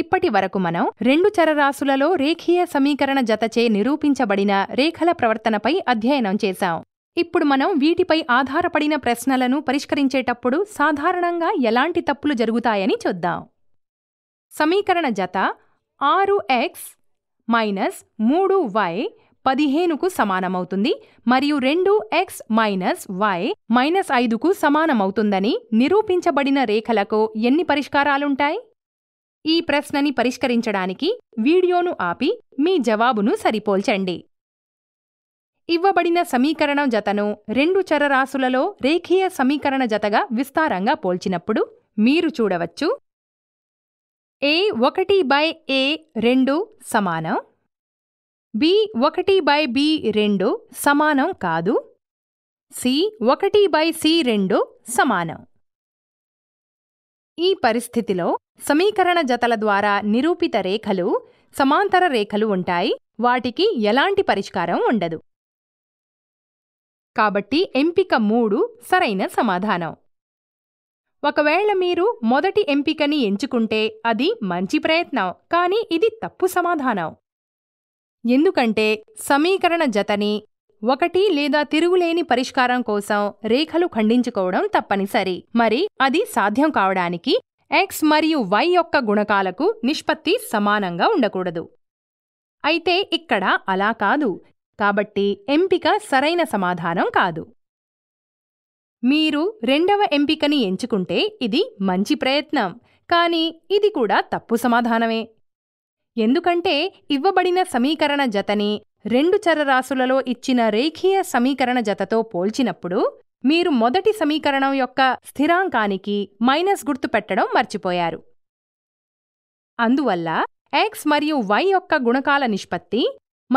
ఇప్పటి వరకు మనం రెండు చరరాశులలో రేఖీయ సమీకరణ జతచే నిరూపించబడిన రేఖల ప్రవర్తనపై అధ్యయనం చేశాం ఇప్పుడు మనం వీటిపై ఆధారపడిన ప్రశ్నలను పరిష్కరించేటప్పుడు సాధారణంగా ఎలాంటి తప్పులు జరుగుతాయని చూద్దాం సమీకరణ జత ఆరు ఎక్స్ మైనస్ మూడు వై పదిహేనుకు సమానమవుతుంది మరియు రెండు ఎక్స్ మైనస్ వై మైనస్ ఐదుకు సమానమవుతుందని నిరూపించబడిన రేఖలకు ఎన్ని పరిష్కారాలుంటాయి ఈ ప్రశ్నని పరిష్కరించడానికి వీడియోను ఆపి మీ జవాబును సరిపోల్చండి ఇవ్వబడిన సమీకరణం జతను రెండు చరరాశులలో రేఖీయ సమీకరణ జతగా విస్తారంగా పోల్చినప్పుడు మీరు చూడవచ్చు ఏ ఒకటి బై ఏ రెండు సమానం బి ఒకటి బై బి రెండు సమానం కాదు సి ఒకటి బై సి రెండు సమానం ఈ పరిస్థితిలో సమీకరణ జతల ద్వారా నిరూపిత రేఖలు సమాంతర రేఖలు ఉంటాయి వాటికి ఎలాంటి పరిష్కారం ఉండదు కాబట్టి ఎంపిక మూడు సరైన సమాధానం ఒకవేళ మీరు మొదటి ఎంపికని ఎంచుకుంటే అది మంచి ప్రయత్నం కానీ ఇది తప్పు సమాధానం ఎందుకంటే సమీకరణ జతని ఒకటి లేదా తిరుగులేని పరిష్కారం కోసం రేఖలు ఖండించుకోవడం తప్పనిసరి మరి అది సాధ్యం కావడానికి ఎక్స్ మరియు వై యొక్క గుణకాలకు నిష్పత్తి సమానంగా ఉండకూడదు అయితే ఇక్కడ అలా కాదు కాబట్టి ఎంపిక సరైన సమాధానం కాదు మీరు రెండవ ఎంపికని ఎంచుకుంటే ఇది మంచి ప్రయత్నం కానీ ఇది కూడా తప్పు సమాధానమే ఎందుకంటే ఇవ్వబడిన సమీకరణ జతని రెండు చరరాశులలో ఇచ్చిన రేఖీయ సమీకరణ జతతో పోల్చినప్పుడు మీరు మొదటి సమీకరణం యొక్క స్థిరాంకానికి మైనస్ గుర్తు పెట్టడం మర్చిపోయారు అందువల్ల ఎక్స్ మరియు వై యొక్క గుణకాల నిష్పత్తి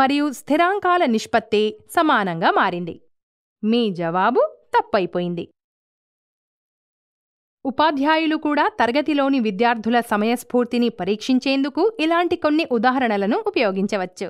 మరియు స్థిరాంకాల నిష్పత్తి సమానంగా మారింది మీ జవాబు తప్పైపోయింది ఉపాధ్యాయులు కూడా తరగతిలోని విద్యార్థుల సమయస్ఫూర్తిని పరీక్షించేందుకు ఇలాంటి కొన్ని ఉదాహరణలను ఉపయోగించవచ్చు